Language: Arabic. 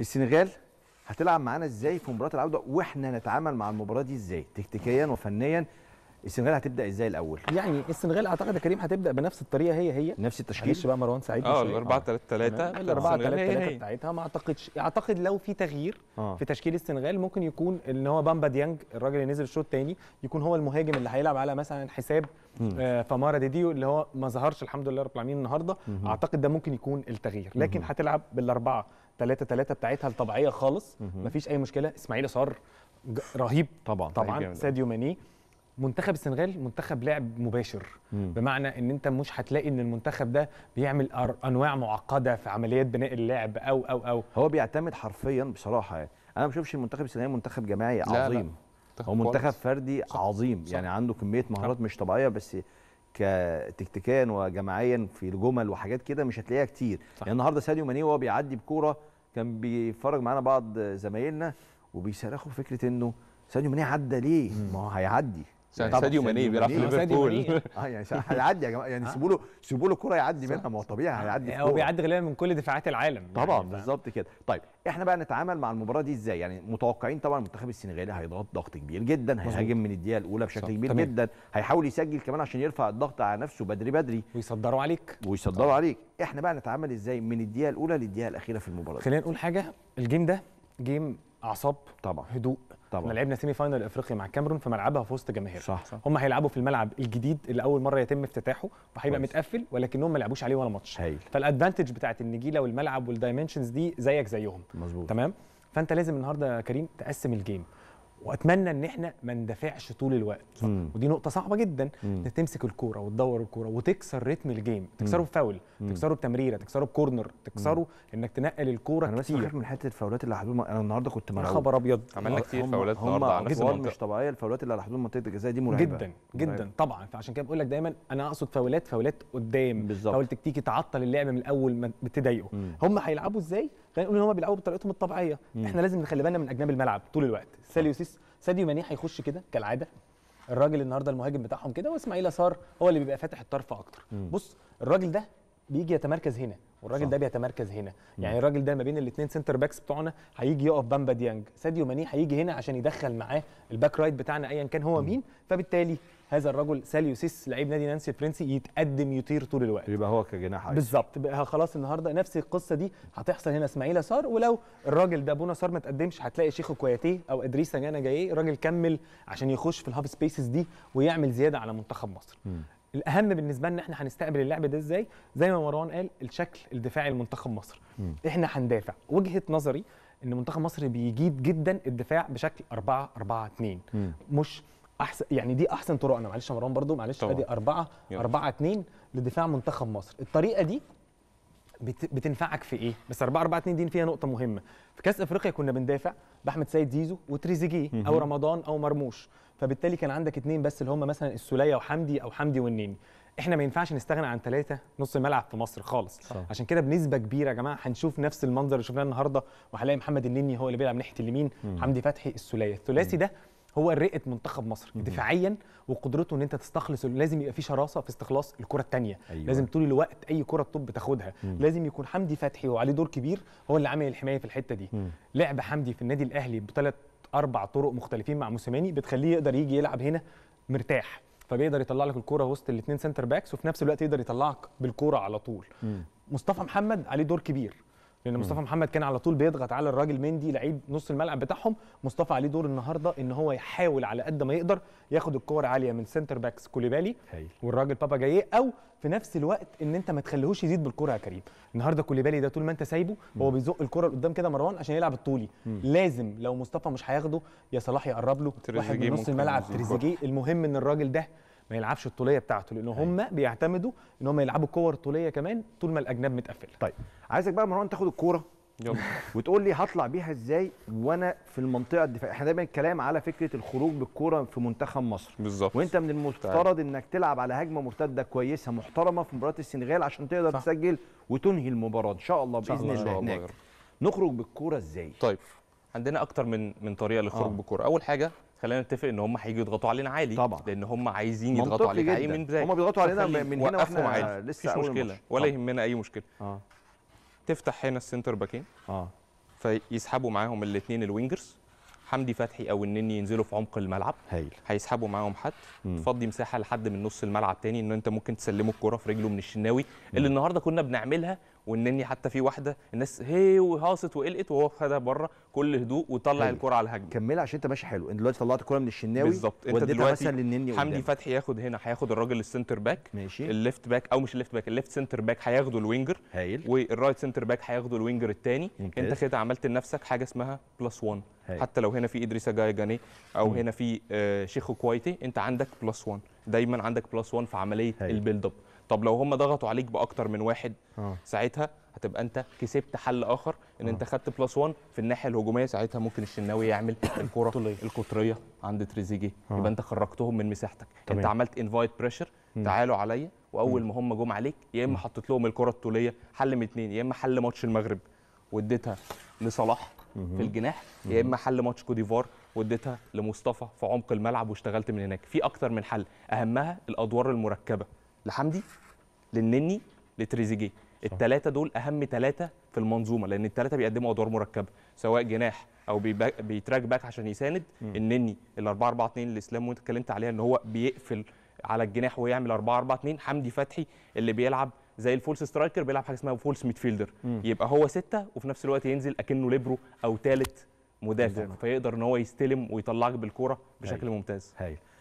السنغال هتلعب معانا ازاي في مباراه العوده واحنا نتعامل مع المباراه دي ازاي تكتيكيا وفنيا السنغال هتبدا ازاي الاول يعني السنغال اعتقد يا كريم هتبدا بنفس الطريقه هي هي نفس التشكيل بقى مروان سعيد اه 4 3 3 ال 4 3 3 بتاعتها ما اعتقدش اعتقد لو في تغيير آه. في تشكيل السنغال ممكن يكون ان هو بامبا ديانج الراجل اللي نزل الشوط الثاني يكون هو المهاجم اللي هيلعب على مثلا حساب آه فمارا ديديو اللي هو ما ظهرش الحمد لله رب العالمين النهارده اعتقد ده ممكن يكون التغيير لكن هتلعب بالاربعه 3 3 بتاعتها الطبيعيه خالص مفيش اي مشكله اسماعيل صار رهيب طبعا طبعا ساديو ماني منتخب السنغال منتخب لعب مباشر مم. بمعنى ان انت مش هتلاقي ان المنتخب ده بيعمل انواع معقده في عمليات بناء اللعب او او او هو بيعتمد حرفيا بصراحه يعني انا ما بشوفش المنتخب السنغالي منتخب جماعي عظيم لا لا. هو منتخب فردي صح. عظيم صح. يعني عنده كميه مهارات مش طبيعيه بس كتكتيكيا وجماعيا في الجمل وحاجات كده مش هتلاقيها كتير صح. يعني النهارده ساديو ماني وهو بيعدي بكوره كان بيتفرج معانا بعض زمايلنا وبيصرخوا فكره انه ساديو ماني عدى ليه ما هو هيعدي يعني ساديو ماني بيلعب في ليفربول اه يعني هيعدي يا جماعه يعني سيبوا له سيبوا له الكوره يعدي منها ما هو طبيعي آه، هيعدي هو بيعدي غالبا من كل دفاعات العالم يعني طبعا يعني بالظبط كده طيب احنا بقى نتعامل مع المباراه دي ازاي يعني متوقعين طبعا المنتخب السنغالي هيضغط ضغط كبير جدا هيهاجم من الدقيقه الاولى بشكل كبير طبعا. جدا هيحاول يسجل كمان عشان يرفع الضغط على نفسه بدري بدري ويصدروا عليك ويصدروا آه. عليك احنا بقى نتعامل ازاي من الدقيقه الاولى للدقيقه الاخيره في المباراه خلينا نقول حاجه الجيم ده جيم اعصاب طبعا هدوء طبعا احنا لعبنا سيمي فاينل افريقيا مع الكاميرون في ملعبها في وسط جماهير صح. صح. هم هيلعبوا في الملعب الجديد اللي اول مره يتم افتتاحه وهيبقى متقفل ولكنهم ما لعبوش عليه ولا ماتش فالادفانتج بتاعت النجيله والملعب والدايمنشنز دي زيك زيهم مظبوط تمام فانت لازم النهارده يا كريم تقسم الجيم واتمنى ان احنا ما ندافعش طول الوقت مم. ودي نقطه صعبه جدا انك تمسك الكوره وتدور الكوره وتكسر رتم الجيم تكسره بفاول تكسره بتمريره تكسره بكورنر تكسره مم. انك تنقل الكوره انا بس فاكر من حته الفاولات اللي على حدود انا النهارده كنت مرعوب خبر ابيض عملنا كتير فاولات النهارده على مش طبيعيه الفاولات اللي على حدود منطقه الجزاء دي مرعبه جدا جدا مرعبة. طبعا فعشان كده بقول لك دايما انا اقصد فاولات فاولات قدام بالظبط فاول تكتيكي تعطل اللعب من الاول بتضايقه هم هيلعبوا ازاي خلينا نقول ان هم بيلعبوا بطريقتهم الطبيعيه مم. احنا لازم نخلي بالنا من اجناب الملعب طول الوقت ساديو سيس ساديو ماني هيخش كده كالعاده الراجل النهارده المهاجم بتاعهم كده واسماعيل صار هو اللي بيبقى فاتح الطرف اكتر مم. بص الراجل ده بيجي يتمركز هنا والراجل ده بيتمركز هنا مم. يعني الراجل ده ما بين الاثنين سنتر باكس بتوعنا هيجي يقف بامبا ديانج ساديو ماني هيجي هنا عشان يدخل معاه الباك رايت بتاعنا ايا كان هو مم. مين فبالتالي هذا الرجل ساليوسيس لعيب نادي نانسي فرنسي يتقدم يطير طول الوقت يبقى هو كجناح بالظبط بقى خلاص النهارده نفس القصه دي هتحصل هنا اسماعيل صار ولو الراجل ده بونا صار ما تقدمش هتلاقي شيخ كوياتيه او ادريس جانا جاي الراجل كمل عشان يخش في الهاف سبيسز دي ويعمل زياده على منتخب مصر م. الاهم بالنسبه لنا احنا هنستقبل اللعب ده ازاي زي ما مروان قال الشكل الدفاعي لمنتخب مصر م. احنا هندافع وجهه نظري ان منتخب مصر بيجيد جدا الدفاع بشكل 4 4 2 مش احسن يعني دي احسن طرقنا معلش يا مروان برضو معلش طبعا. ادي 4 4 2 لدفاع منتخب مصر الطريقه دي بت... بتنفعك في ايه بس 4 4 2 دي فيها نقطه مهمه في كاس افريقيا كنا بندافع باحمد سيد زيزو وتريزيجيه او رمضان او مرموش فبالتالي كان عندك اثنين بس اللي هم مثلا السوليه وحمدي او حمدي والنني احنا ما ينفعش نستغنى عن ثلاثه نص الملعب في مصر خالص صح. عشان كده بنسبه كبيره يا جماعه هنشوف نفس المنظر اللي شفناه النهارده وهنلاقي محمد النني هو اللي بيلعب ناحيه اليمين حمدي فتحي السوليه الثلاثي ده هو رئه منتخب مصر دفاعيا وقدرته ان انت تستخلص لازم يبقى في شراسه في استخلاص الكره الثانيه أيوة. لازم طول الوقت اي كره طب تاخدها مم. لازم يكون حمدي فتحي وعليه دور كبير هو اللي عامل الحمايه في الحته دي مم. لعب حمدي في النادي الاهلي بثلاث اربع طرق مختلفين مع موسيماني بتخليه يقدر يجي يلعب هنا مرتاح فبيقدر يطلع لك الكوره وسط الاثنين سنتر باكس وفي نفس الوقت يقدر يطلعك بالكوره على طول مم. مصطفى محمد عليه دور كبير لان مصطفى محمد كان على طول بيضغط على الراجل مندي لعيب نص الملعب بتاعهم مصطفى عليه دور النهارده ان هو يحاول على قد ما يقدر ياخد الكور عاليه من سنتر باكس كوليبالي والراجل بابا جاي او في نفس الوقت ان انت ما تخليهوش يزيد بالكره يا كريم النهارده كوليبالي ده طول ما انت سايبه هو بيزق الكره لقدام كده مروان عشان يلعب الطولي مم. لازم لو مصطفى مش هياخده يا صلاح يقرب له واحد من نص الملعب تريزيجيه المهم ان الراجل ده ما يلعبش الطوليه بتاعته لان أيوة. هم بيعتمدوا ان هم يلعبوا الكور الطوليه كمان طول ما الاجنب متقفله طيب عايزك بقى مروان تاخد الكوره يلا وتقول لي هطلع بيها ازاي وانا في المنطقه الدفاعيه احنا دايما الكلام على فكره الخروج بالكوره في منتخب مصر بالظبط وانت من المفترض انك تلعب على هجمه مرتده كويسه محترمه في مباراه السنغال عشان تقدر صح. تسجل وتنهي المباراه ان شاء الله باذن الله, الله هناك نخرج بالكوره ازاي طيب عندنا اكتر من من طريقه للخروج آه. بالكوره اول حاجه خلينا نتفق ان هم هيجوا يضغطوا علينا عالي طبعا لان هم عايزين يضغطوا عليك عالي من بدايه هم بيضغطوا علينا من هنا واحنا عالي. لسه مفيش مشكله آه. ولا يهمنا اي مشكله اه تفتح هنا السنتر باكين اه فيسحبوا معاهم الاثنين الوينجرز حمدي فتحي او النني ينزلوا في عمق الملعب هايل هيسحبوا معاهم حد مم. تفضي مساحه لحد من نص الملعب تاني ان انت ممكن تسلمه الكره في رجله من الشناوي اللي النهارده كنا بنعملها والنني حتى في واحده الناس هي وهاصت وقلقت وهو خدها بره كل هدوء وطلع الكره على الهجمه كملها عشان انت ماشي حلو انت دلوقتي طلعت الكره من الشناوي بالظبط انت دلوقتي مثلا للنني حمدي فتحي ياخد هنا هياخد الراجل السنتر باك ماشي الليفت باك او مش الليفت باك الليفت سنتر باك هياخده الوينجر هايل والرايت سنتر باك هياخده الوينجر الثاني انت كده عملت لنفسك حاجه اسمها بلس 1 حتى لو هنا في ادريسا جاي جاني او مم. هنا في آه شيخو كويتي انت عندك بلس 1 دايما عندك بلس 1 في عمليه البيلد اب طب لو هم ضغطوا عليك باكتر من واحد آه. ساعتها هتبقى انت كسبت حل اخر ان آه. انت خدت بلس 1 في الناحيه الهجوميه ساعتها ممكن الشناوي يعمل الكره القطريه عند تريزيجيه آه. يبقى انت خرجتهم من مساحتك طبعا. انت عملت انفايت بريشر تعالوا عليا واول ما هم جم عليك يا اما حطيت لهم الكره الطوليه حل من اثنين يا اما حل ماتش المغرب واديتها لصلاح في الجناح يا اما حل ماتش كوديفار واديتها لمصطفى في عمق الملعب واشتغلت من هناك في اكتر من حل اهمها الادوار المركبه لحمدي للنني لتريزيجيه الثلاثه دول اهم ثلاثه في المنظومه لان الثلاثه بيقدموا ادوار مركبه سواء جناح او بيتراك باك عشان يساند م. النني ال 4 4 2 اللي اسلام وانت اتكلمت عليها ان هو بيقفل على الجناح ويعمل 4 4 2 حمدي فتحي اللي بيلعب زي الفولس سترايكر بيلعب حاجه اسمها فولس ميدفيلدر يبقى هو سته وفي نفس الوقت ينزل اكنه ليبرو او ثالث مدافع فيقدر ان هو يستلم ويطلعك بالكوره بشكل هاي. ممتاز هايل